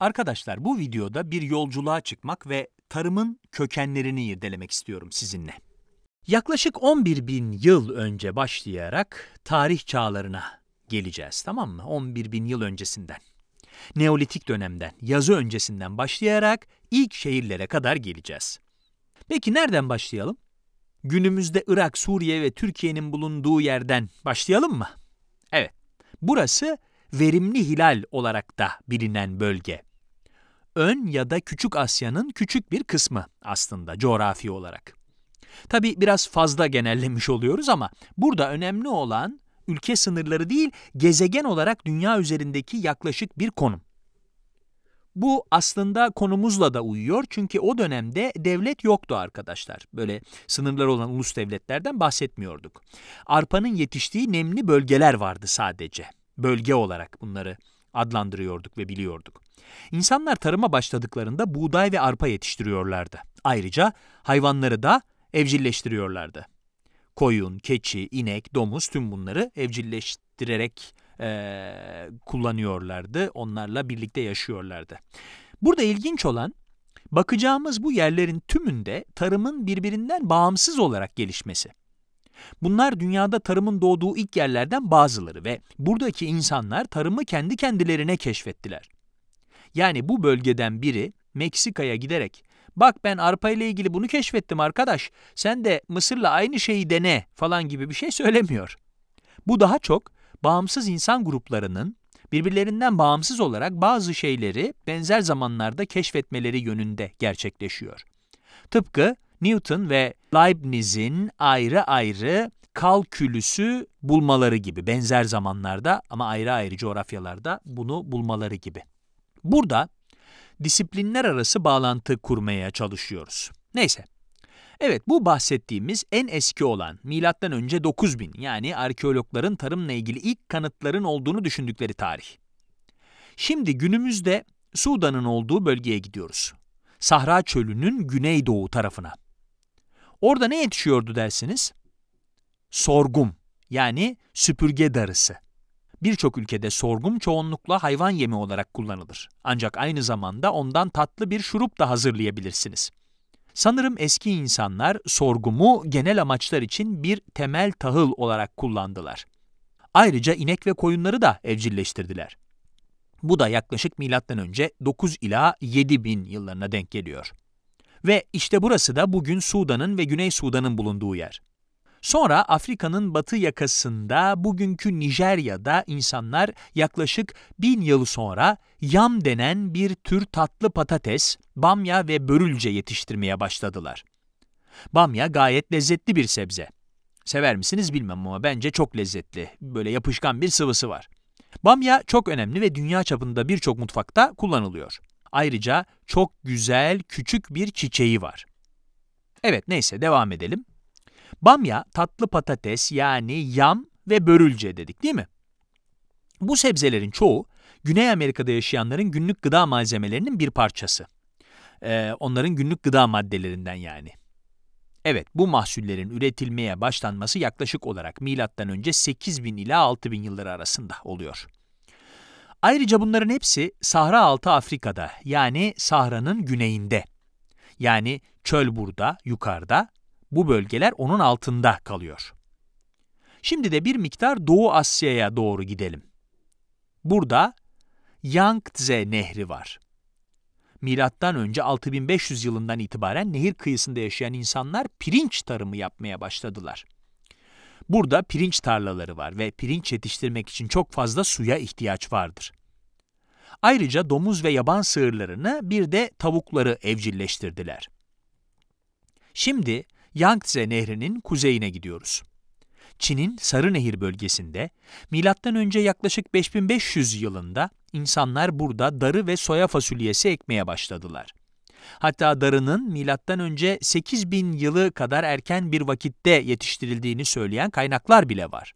Arkadaşlar bu videoda bir yolculuğa çıkmak ve tarımın kökenlerini irdelemek istiyorum sizinle. Yaklaşık 11 bin yıl önce başlayarak tarih çağlarına geleceğiz tamam mı? 11 bin yıl öncesinden. Neolitik dönemden, yazı öncesinden başlayarak ilk şehirlere kadar geleceğiz. Peki nereden başlayalım? Günümüzde Irak, Suriye ve Türkiye'nin bulunduğu yerden başlayalım mı? Evet, burası verimli hilal olarak da bilinen bölge. Ön ya da Küçük Asya'nın küçük bir kısmı aslında coğrafi olarak. Tabi biraz fazla genellemiş oluyoruz ama burada önemli olan ülke sınırları değil, gezegen olarak dünya üzerindeki yaklaşık bir konum. Bu aslında konumuzla da uyuyor çünkü o dönemde devlet yoktu arkadaşlar. Böyle sınırlar olan ulus devletlerden bahsetmiyorduk. Arpanın yetiştiği nemli bölgeler vardı sadece. Bölge olarak bunları adlandırıyorduk ve biliyorduk. İnsanlar tarıma başladıklarında buğday ve arpa yetiştiriyorlardı. Ayrıca hayvanları da evcilleştiriyorlardı. Koyun, keçi, inek, domuz tüm bunları evcilleştirerek e, kullanıyorlardı. Onlarla birlikte yaşıyorlardı. Burada ilginç olan bakacağımız bu yerlerin tümünde tarımın birbirinden bağımsız olarak gelişmesi. Bunlar dünyada tarımın doğduğu ilk yerlerden bazıları ve buradaki insanlar tarımı kendi kendilerine keşfettiler. Yani bu bölgeden biri Meksika'ya giderek bak ben arpa ile ilgili bunu keşfettim arkadaş sen de Mısır'la aynı şeyi dene falan gibi bir şey söylemiyor. Bu daha çok bağımsız insan gruplarının birbirlerinden bağımsız olarak bazı şeyleri benzer zamanlarda keşfetmeleri yönünde gerçekleşiyor. Tıpkı Newton ve Leibniz'in ayrı ayrı kalkülüsü bulmaları gibi benzer zamanlarda ama ayrı ayrı coğrafyalarda bunu bulmaları gibi. Burada disiplinler arası bağlantı kurmaya çalışıyoruz. Neyse. Evet bu bahsettiğimiz en eski olan milattan önce 9000 yani arkeologların tarımla ilgili ilk kanıtların olduğunu düşündükleri tarih. Şimdi günümüzde Sudan'ın olduğu bölgeye gidiyoruz. Sahra çölünün güneydoğu tarafına. Orada ne yetişiyordu dersiniz? Sorgum yani süpürge darısı birçok ülkede sorgum çoğunlukla hayvan yemi olarak kullanılır. Ancak aynı zamanda ondan tatlı bir şurup da hazırlayabilirsiniz. Sanırım eski insanlar sorgumu genel amaçlar için bir temel tahıl olarak kullandılar. Ayrıca inek ve koyunları da evcilleştirdiler. Bu da yaklaşık MÖ 9 ila 7 bin yıllarına denk geliyor. Ve işte burası da bugün Sudan'ın ve Güney Sudan'ın bulunduğu yer. Sonra Afrika'nın batı yakasında bugünkü Nijerya'da insanlar yaklaşık bin yıl sonra yam denen bir tür tatlı patates, bamya ve börülce yetiştirmeye başladılar. Bamya gayet lezzetli bir sebze. Sever misiniz bilmem ama bence çok lezzetli. Böyle yapışkan bir sıvısı var. Bamya çok önemli ve dünya çapında birçok mutfakta kullanılıyor. Ayrıca çok güzel küçük bir çiçeği var. Evet neyse devam edelim. Bamya, tatlı patates yani yam ve börülce dedik değil mi? Bu sebzelerin çoğu Güney Amerika'da yaşayanların günlük gıda malzemelerinin bir parçası. Ee, onların günlük gıda maddelerinden yani. Evet, bu mahsullerin üretilmeye başlanması yaklaşık olarak milattan önce 8000 ila 6000 yılları arasında oluyor. Ayrıca bunların hepsi Sahra altı Afrika'da yani Sahra'nın güneyinde. Yani çöl burada, yukarıda bu bölgeler onun altında kalıyor. Şimdi de bir miktar Doğu Asya'ya doğru gidelim. Burada Yangtze Nehri var. Milattan önce 6500 yılından itibaren nehir kıyısında yaşayan insanlar pirinç tarımı yapmaya başladılar. Burada pirinç tarlaları var ve pirinç yetiştirmek için çok fazla suya ihtiyaç vardır. Ayrıca domuz ve yaban sığırlarını bir de tavukları evcilleştirdiler. Şimdi Yangtze Nehri'nin kuzeyine gidiyoruz. Çin'in Sarı Nehir bölgesinde M.Ö. yaklaşık 5500 yılında insanlar burada darı ve soya fasulyesi ekmeye başladılar. Hatta darının M.Ö. 8000 yılı kadar erken bir vakitte yetiştirildiğini söyleyen kaynaklar bile var.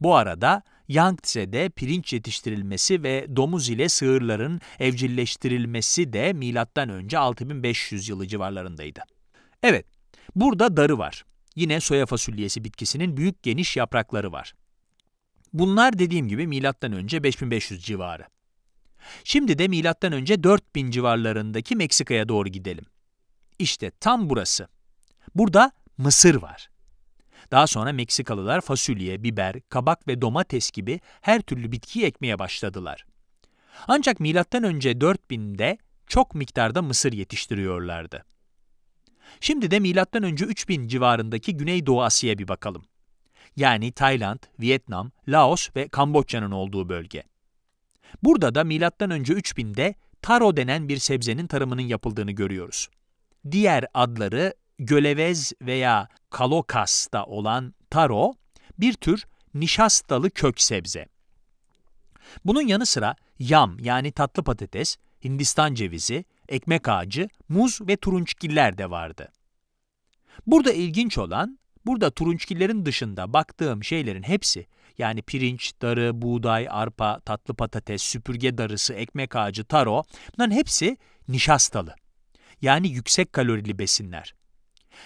Bu arada Yangtze'de pirinç yetiştirilmesi ve domuz ile sığırların evcilleştirilmesi de M.Ö. 6500 yılı civarlarındaydı. Evet, Burada darı var. Yine soya fasulyesi bitkisinin büyük geniş yaprakları var. Bunlar dediğim gibi milattan önce 5500 civarı. Şimdi de milattan önce 4000 civarlarındaki Meksika'ya doğru gidelim. İşte tam burası. Burada Mısır var. Daha sonra Meksikalılar fasulye, biber, kabak ve domates gibi her türlü bitkiyi ekmeye başladılar. Ancak milattan önce 4000'de çok miktarda mısır yetiştiriyorlardı. Şimdi de Milattan önce 3000 civarındaki Güneydoğu Asya'ya bir bakalım. Yani Tayland, Vietnam, Laos ve Kamboçya'nın olduğu bölge. Burada da Milattan önce 3000'de taro denen bir sebzenin tarımının yapıldığını görüyoruz. Diğer adları gölevez veya kalokasta olan taro, bir tür nişastalı kök sebze. Bunun yanı sıra yam yani tatlı patates, Hindistan cevizi, ekmek ağacı, muz ve turunçgiller de vardı. Burada ilginç olan, burada turunçgillerin dışında baktığım şeylerin hepsi, yani pirinç, darı, buğday, arpa, tatlı patates, süpürge darısı, ekmek ağacı, taro, bunların hepsi nişastalı. Yani yüksek kalorili besinler.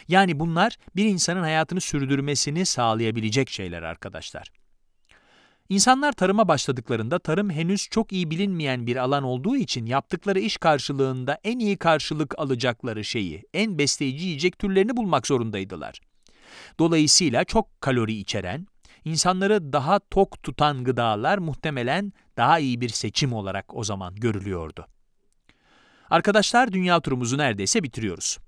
Yani bunlar bir insanın hayatını sürdürmesini sağlayabilecek şeyler arkadaşlar. İnsanlar tarıma başladıklarında tarım henüz çok iyi bilinmeyen bir alan olduğu için yaptıkları iş karşılığında en iyi karşılık alacakları şeyi, en besleyici yiyecek türlerini bulmak zorundaydılar. Dolayısıyla çok kalori içeren, insanları daha tok tutan gıdalar muhtemelen daha iyi bir seçim olarak o zaman görülüyordu. Arkadaşlar dünya turumuzu neredeyse bitiriyoruz.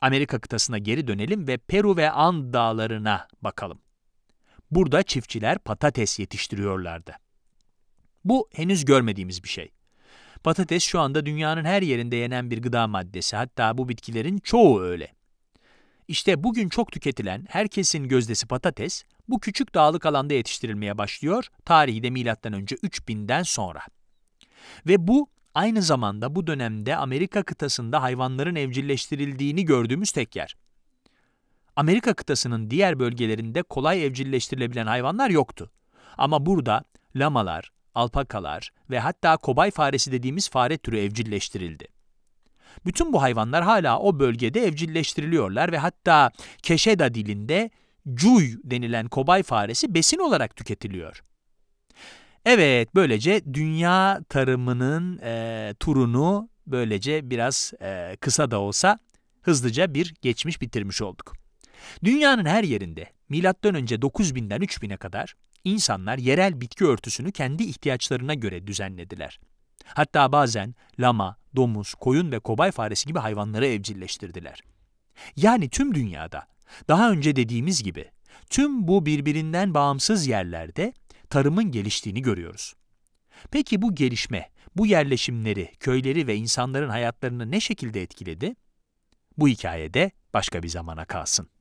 Amerika kıtasına geri dönelim ve Peru ve And dağlarına bakalım. Burada çiftçiler patates yetiştiriyorlardı. Bu henüz görmediğimiz bir şey. Patates şu anda dünyanın her yerinde yenen bir gıda maddesi. Hatta bu bitkilerin çoğu öyle. İşte bugün çok tüketilen herkesin gözdesi patates bu küçük dağlık alanda yetiştirilmeye başlıyor. Tarihi de milattan önce 3000'den sonra. Ve bu aynı zamanda bu dönemde Amerika kıtasında hayvanların evcilleştirildiğini gördüğümüz tek yer. Amerika kıtasının diğer bölgelerinde kolay evcilleştirilebilen hayvanlar yoktu. Ama burada lamalar, alpakalar ve hatta kobay faresi dediğimiz fare türü evcilleştirildi. Bütün bu hayvanlar hala o bölgede evcilleştiriliyorlar ve hatta Keşeda dilinde cuy denilen kobay faresi besin olarak tüketiliyor. Evet, böylece dünya tarımının e, turunu böylece biraz e, kısa da olsa hızlıca bir geçmiş bitirmiş olduk. Dünyanın her yerinde M.Ö. 9000'den 3000'e kadar insanlar yerel bitki örtüsünü kendi ihtiyaçlarına göre düzenlediler. Hatta bazen lama, domuz, koyun ve kobay faresi gibi hayvanları evcilleştirdiler. Yani tüm dünyada, daha önce dediğimiz gibi, tüm bu birbirinden bağımsız yerlerde tarımın geliştiğini görüyoruz. Peki bu gelişme, bu yerleşimleri, köyleri ve insanların hayatlarını ne şekilde etkiledi? Bu hikayede başka bir zamana kalsın.